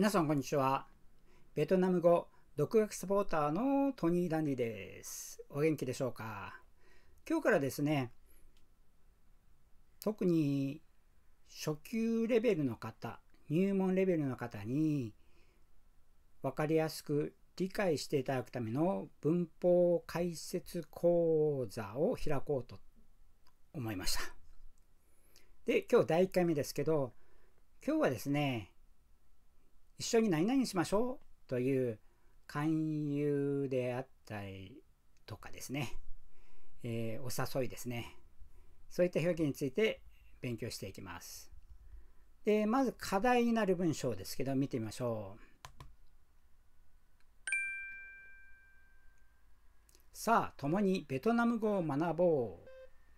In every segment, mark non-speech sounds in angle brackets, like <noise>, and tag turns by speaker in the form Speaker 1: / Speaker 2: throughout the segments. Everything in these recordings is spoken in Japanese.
Speaker 1: 皆さんこんにちは。ベトナム語独学サポーターのトニー・ダンディです。お元気でしょうか今日からですね、特に初級レベルの方、入門レベルの方に分かりやすく理解していただくための文法解説講座を開こうと思いました。で、今日第1回目ですけど、今日はですね、一緒に何々しましょうという勧誘であったりとかですね、えー、お誘いですね。そういった表現について勉強していきます。で、まず課題になる文章ですけど、見てみましょう。さあ、共にベトナム語を学ぼ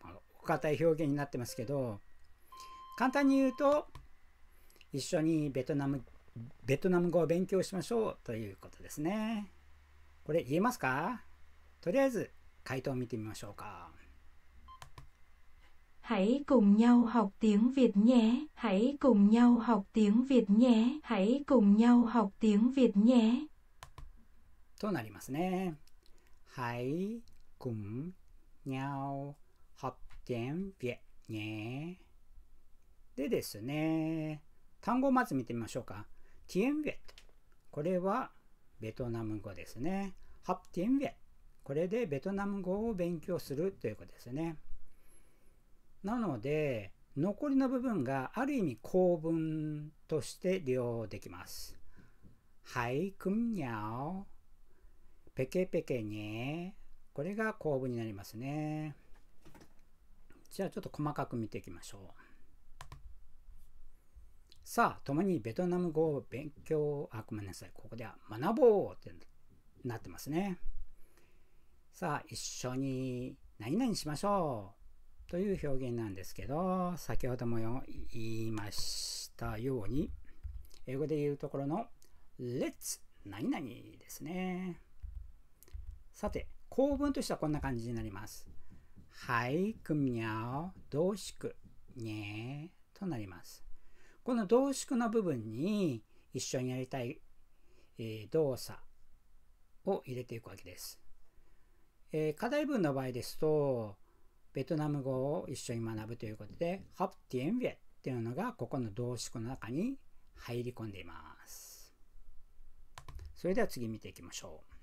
Speaker 1: う。お堅い表現になってますけど、簡単に言うと、一緒にベトナムベトナム語を勉強しましょうということですね。これ言えますかとりあえず回答を見てみましょうか。
Speaker 2: Hãy cùng nhau học tiếng Việt nhé. Hãy cùng nhau học tiếng Việt nhé. Hãy cùng nhau học tiếng Việt nhé.
Speaker 1: となりますね。Hãy cùng nhau học tiếng Việt nhé. でですね、単語をまず見てみましょうか。ティエンェット。これはベトナム語ですね。ハプティエンェット。これでベトナム語を勉強するということですね。なので、残りの部分がある意味構文として利用できます。はい、くんにゃお。ペケペケに。これが構文になりますね。じゃあちょっと細かく見ていきましょう。さあ、共にベトナム語を勉強、あ、ごめんなさい、ここでは学ぼうってなってますね。さあ、一緒に何々しましょうという表現なんですけど、先ほども言いましたように、英語で言うところの Let's 何々ですね。さて、構文としてはこんな感じになります。はい、くみゃお、どうしく、にえとなります。この動詞句の部分に一緒にやりたい、え動作を入れていくわけです。え課題文の場合ですと、ベトナム語を一緒に学ぶということで、ハプティエンビエっていうのがここの動詞句の中に入り込んでいます。それでは次見ていきましょう。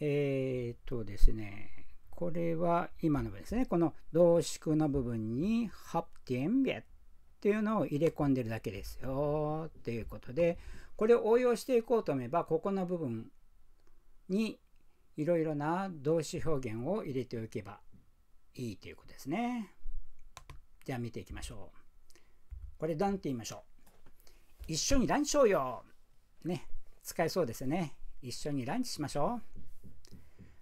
Speaker 1: えー、っとですね、これは今の部分ですね。この動縮の部分にハプティエンビっていうのを入れ込んでるだけですよということで、これを応用していこうと思えば、ここの部分にいろいろな動詞表現を入れておけばいいということですね。じゃあ見ていきましょう。これンって言いましょう。一緒にランチしようよ。ね、使えそうですね。一緒にランチしましょ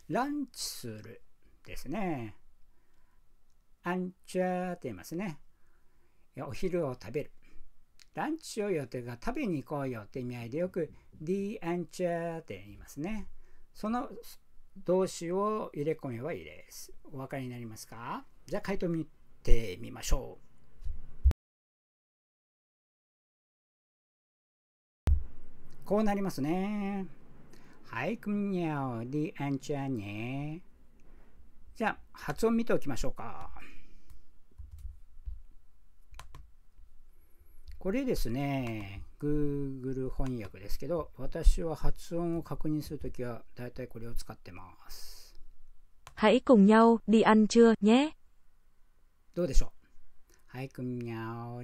Speaker 1: う。ランチする。ですね。アンチャーと言いますね。お昼を食べる。ランチしようよというか食べに行こうよって意味合いでよくディアンチャーって言いますね。その動詞を入れ込めばいいです。お分かりになりますかじゃあ回答見てみましょう。こうなりますね。はい、くんにゃお、t アンチャー h ね。じゃあ、発音見ておきましょうか。これですね、Google 翻訳ですけど、私は発音を確認するときは、だいたいこれを使ってます。
Speaker 2: はい、こんにゃ g nhau đi ă
Speaker 1: どうでしょうはい、こんにゃ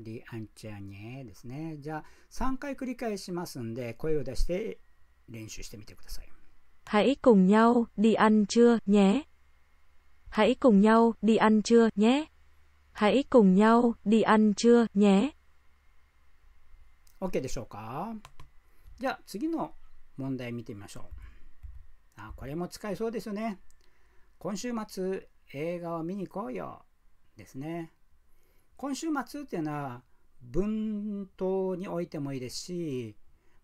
Speaker 1: g nhau đi ă ですね。じゃあ、3回繰り返しますんで、声を出して練習してみてください。
Speaker 2: はい、こんにゃ g nhau đi ă Hãy cùng nhau đi ăn trưa nhé. Hãy cùng nhau đi ăn trưa nhé.
Speaker 1: OK でしょうかじゃあ次の問題見てみましょう。あこれも使えそうですよね。今週末映画を見に行こうよですね。今週末っていうのは文頭においてもいいですし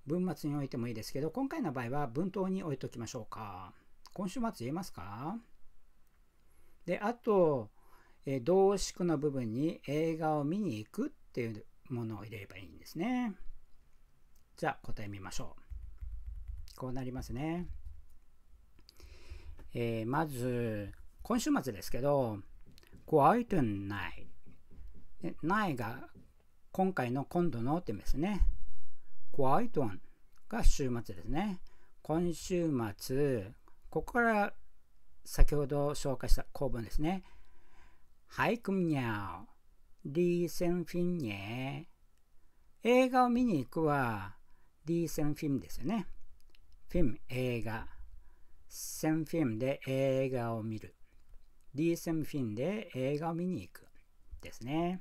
Speaker 1: 文末においてもいいですけど今回の場合は文頭に置いときましょうか。今週末言えますかであと、え動詞句の部分に映画を見に行くっていうものを入れればいいんですね。じゃあ答え見ましょう。こうなりますね。えー、まず、今週末ですけど、ごあいトンない。ないが今回の今度のって意ですね。ごあいとン。が週末ですね。今週末、ここから先ほど紹介した構文ですね。はいくみにゃお、りーせんフィンにえ。映画を見に行くは、りーせんフィンですよね。フィン、映画。センフィンで映画を見る。リーセンフィンで映画を見に行く。ですね。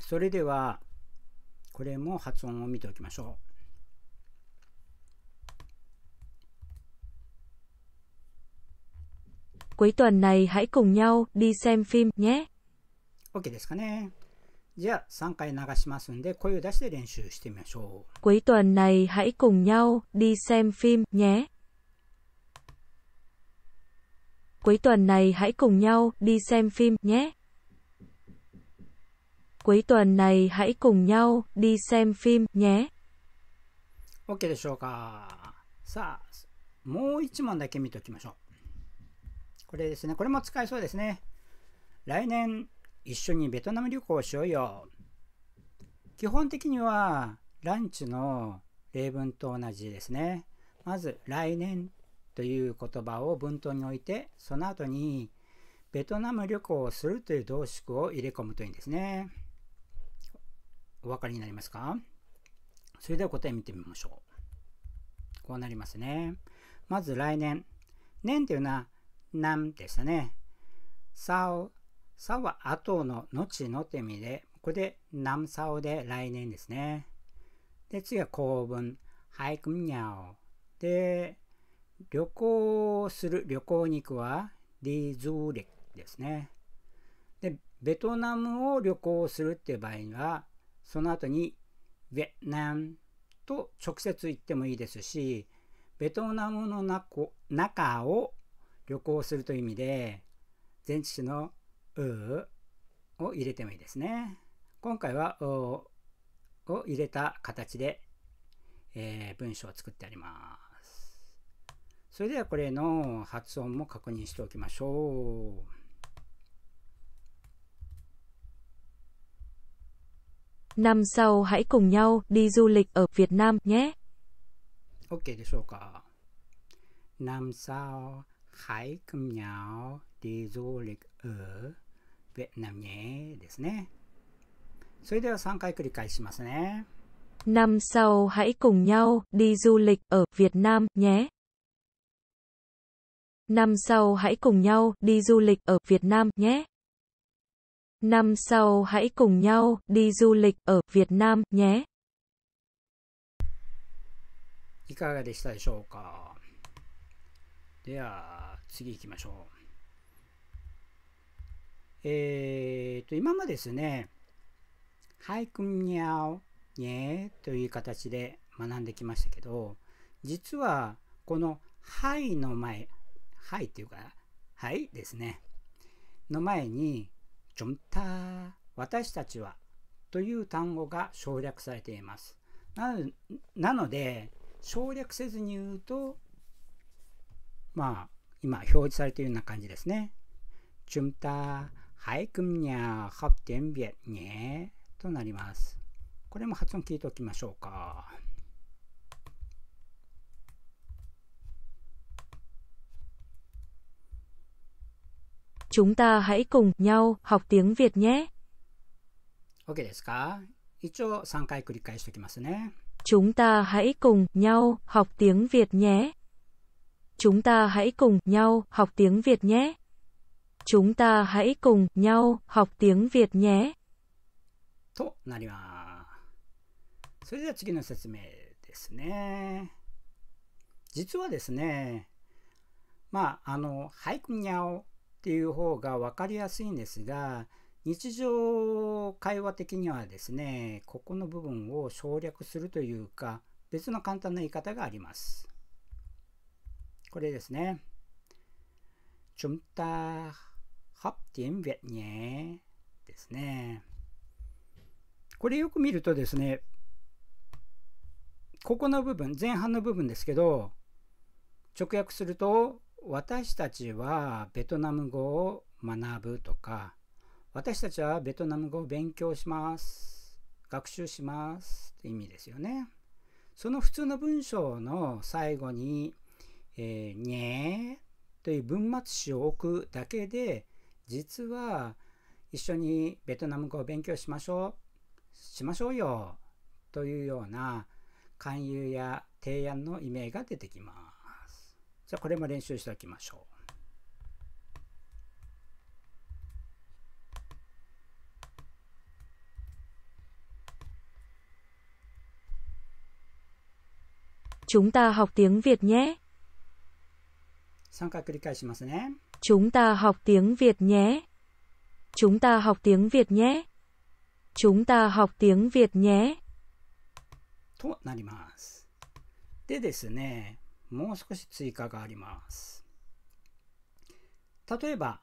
Speaker 1: それでは、これも発音を見ておきましょう。
Speaker 2: Cuối tuần này hãy cùng nhau đi xem phim nhé.
Speaker 1: OK ですかね。じゃあ3回流しますんで声を出して練習してみまし
Speaker 2: ょう。Cuối tuần này hãy cùng nhau đi xem phim nhé. Cuối tuần này hãy cùng nhau đi xem phim nhé. cuối tuần này hãy cùng nhau đi xem phim nhé.
Speaker 1: OK でしょうか。さあ、もう一問だけ見ておきましょう。これですね。これも使えそうですね。来年一緒にベトナム旅行しようよ。基本的にはランチの例文と同じですね。まず来年という言葉を文頭に置いて、その後にベトナム旅行をするという動詞を入れ込むといいんですね。お分かりになりますかそれでは答え見てみましょう。こうなりますね。まず来年。年というのは、なんでしたね。さお、さは後の、後のって意味で、これで、んさおで来年ですね。で、次は構文。俳句にゃお。で、旅行する、旅行に行くは、リズーレですね。で、ベトナムを旅行するっていう場合には、その後にベトナムと直接言ってもいいですし、ベトナムの中を旅行するという意味で、前置詞のうを入れてもいいですね。今回はうを入れた形で、えー、文章を作ってあります。それではこれの発音も確認しておきましょう。
Speaker 2: Năm sau hãy cùng nhau đi du lịch ở Việt Nam nhé.
Speaker 1: Ok でしょうか。Năm sau hãy cùng nhau đi du lịch ở Việt Nam nhé ですね。それでは3回繰り返しますね。
Speaker 2: Năm sau hãy cùng nhau đi du lịch ở Việt Nam nhé. Năm sau hãy cùng nhau đi du lịch ở Việt Nam nhé. Năm sau hãy cùng nhau đi du lịch ở Việt Nam nhé.
Speaker 1: いかがでしたでしょうかでは次行きましょう。えー、と今までですね「はいくんにゃおにえ」という形で学んできましたけど実はこの「はい」の前「はい」っていうか「はい」ですねの前にジョンタ私たちはという単語が省略されています。なので、省略せずに言うと、まあ、今表示されているような感じですね。ジュンタ、ハイクムニャー、ハプテンビエ、ニェとなります。これも発音聞いておきましょう
Speaker 2: か。chúng ta hãy cùng nhau học tiếng Việt nhé.
Speaker 1: OK ですか一応3回繰り返しておきますね。
Speaker 2: Chúng ta hãy cùng nhau học tiếng Việt nhé. Chúng ta hãy cùng nhau học tiếng Việt nhé. Chúng ta hãy cùng nhau học tiếng Việt nhé. と
Speaker 1: なります。それでは次の説明ですね。実はですね、まあ、あの、俳句にゃをっていう方が分かりやすいんですが日常会話的にはですねここの部分を省略するというか別の簡単な言い方があります。これですね。chúng ta hấp tiếng Việt nhé ですね。これよく見るとですね、ここの部分、前半の部分ですけど、直訳すると、私たちはベトナム語を学ぶとか私たちはベトナム語を勉強します学習しますって意味ですよね。その普通の文章の最後に「えー、にえ」という文末詞を置くだけで実は一緒にベトナム語を勉強しましょうしましょうよというような勧誘や提案の意味が出てきます。じゃあこれも練習しておきましょう。
Speaker 2: Chúng ta học tiếng Việt nhé. Chúng ta học tiếng Việt nhé. Chúng ta học tiếng Việt nhé. Chúng ta học tiếng Việt nhé.
Speaker 1: となります。でですね、もう少し追加があります。例えば、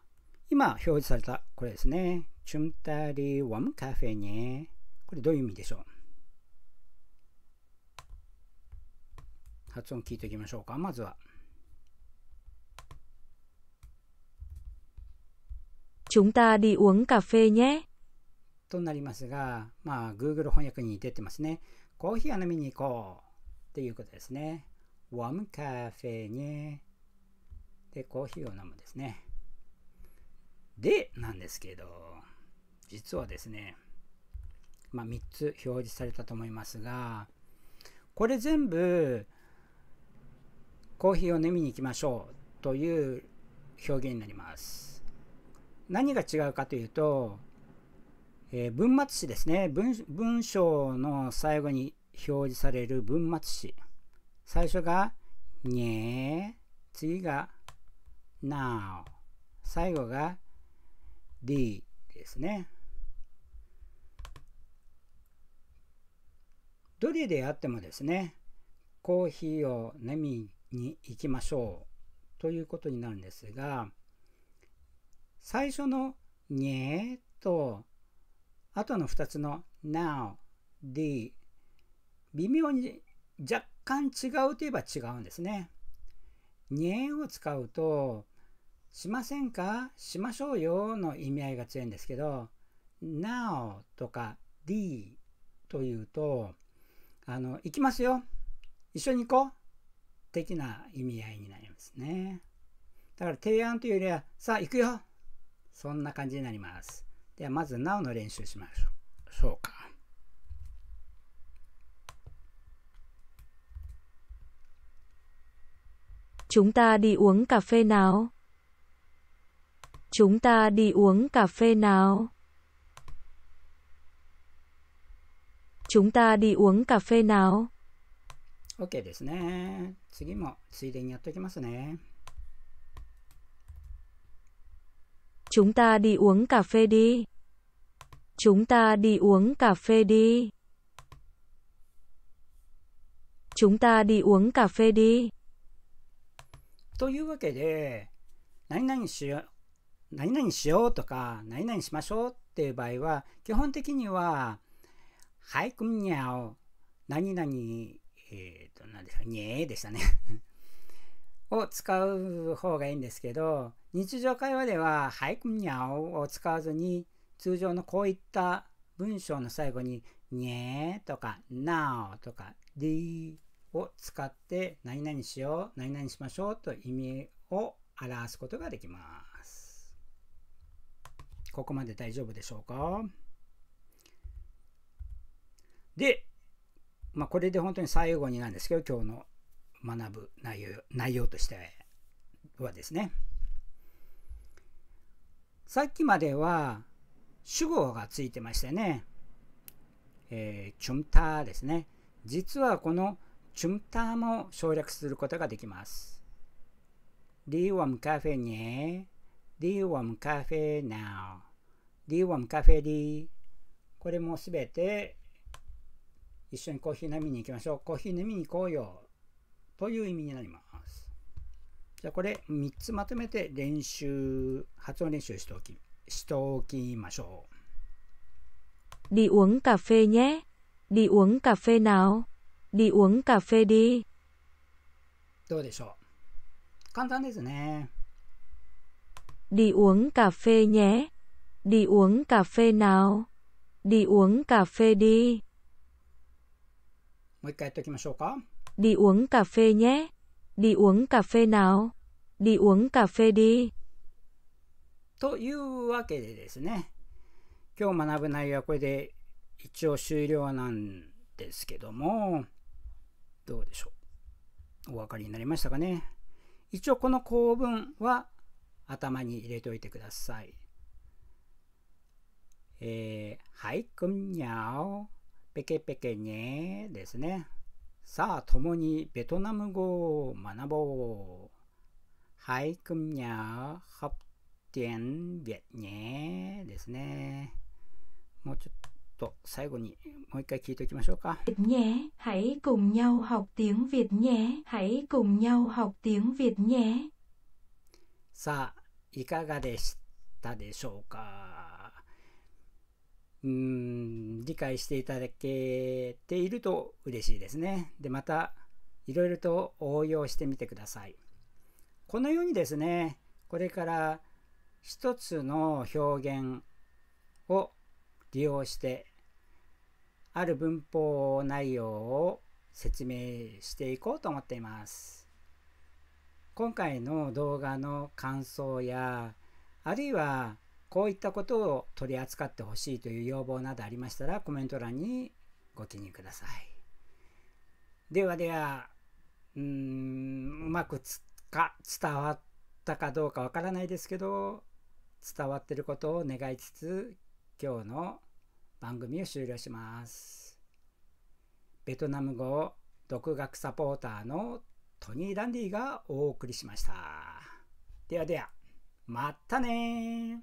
Speaker 1: 今表示されたこれですね。チュンタリワムカフェにこれどういう意味でしょう発音聞いておきましょうか。まずは。
Speaker 2: チュンタリー a đi u ố n
Speaker 1: となりますが、まあ、Google 翻訳に出てますね。コーヒーを飲みに行こうっていうことですね。ワムカフェに。で、コーヒーを飲むですね。で、なんですけど、実はですね、まあ、3つ表示されたと思いますが、これ全部、コーヒーを飲みに行きましょうという表現になります。何が違うかというと、えー、文末詞ですね文。文章の最後に表示される文末詞。最初がに次がなお」最後が d ですね。どれであってもですね、コーヒーを飲みに行きましょうということになるんですが、最初のにと、あとの2つのなお」「d、微妙に若干違うといえば違うんですね。にえんを使うと、しませんかしましょうよの意味合いが強いんですけど、now とか d というと、あの、行きますよ一緒に行こう的な意味合いになりますね。だから提案というよりは、さあ行くよそんな感じになります。ではまず Now の練習しましょうか。
Speaker 2: Chúng ta đi uống cà phê nào? Chúng ta đi uống cà phê nào? Chúng ta đi uống cà phê nào?
Speaker 1: OK ですね。次もついでにやっておきますね。
Speaker 2: Chúng ta đi uống cà phê đi. Chúng ta đi uống cà phê đi. Chúng ta đi uống cà phê đi. というわけ
Speaker 1: で、何々しよう、何々しようとか、何々しましょうっていう場合は、基本的には、はい、くんにゃお、何々、えっ、ー、と、何ですか、にえでしたね <laughs> を使う方がいいんですけど、日常会話では、はい、くんにゃおを使わずに、通常のこういった文章の最後に、にえとか、なおとか、でを使って何々しよう、何々しましょうと意味を表すことができます。ここまで大丈夫でしょうかで、まあ、これで本当に最後になんですけど、今日の学ぶ内容内容としてはですね。さっきまでは主語がついてましたよね。えー、チュンターですね。実はこのチュンターも省略することができます。D1 カフェに D1 カフェ now D1 カフェ D これもすべて一緒にコーヒー飲みに行きましょう。コーヒー飲みに行こうよという意味になります。じゃあこれ3つまとめて練習、発音練習しておき、しておきましょ
Speaker 2: う。Đi uống cà phê nhé. Đi uống cà phê nào. đi uống cà phê đi. どうでしょう簡単ですね。đi uống cà phê nhé. đi uống cà phê nào. đi uống cà phê đi.
Speaker 1: もう一回やっておきましょうか。
Speaker 2: đi uống cà phê nhé. đi uống cà phê nào. đi uống cà phê đi.
Speaker 1: というわけでですね。今日学ぶ内容はこれで一応終了なんですけども。どうでしょう。お分かりになりましたかね。一応この構文は頭に入れておいてください。えー、はい、くんにゃお、ペケペケねですね。さあ、共にベトナム語を学ぼう。はい、くんにゃお、ハプテンビねですね。もうちょっと最後にもう一回聞いておきましょうか。
Speaker 2: nhé, hãy cùng nhau học tiếng Việt nhé. hãy cùng nhau học tiếng Việt nhé.
Speaker 1: さあ、いかがでしたでしょうか。うん、理解していただけていると嬉しいですね。で、また、いろいろと応用してみてください。このようにですね、これから一つの表現を利用してある文法内容を説明していこうと思っています。今回の動画の感想やあるいはこういったことを取り扱ってほしいという要望などありましたらコメント欄にご記入ください。ではでは、うーん、うまくつか伝わったかどうかわからないですけど、伝わってることを願いつつ、今日の番組を終了します。ベトナム語独学サポーターのトニー・ダンディがお送りしました。ではでは、またね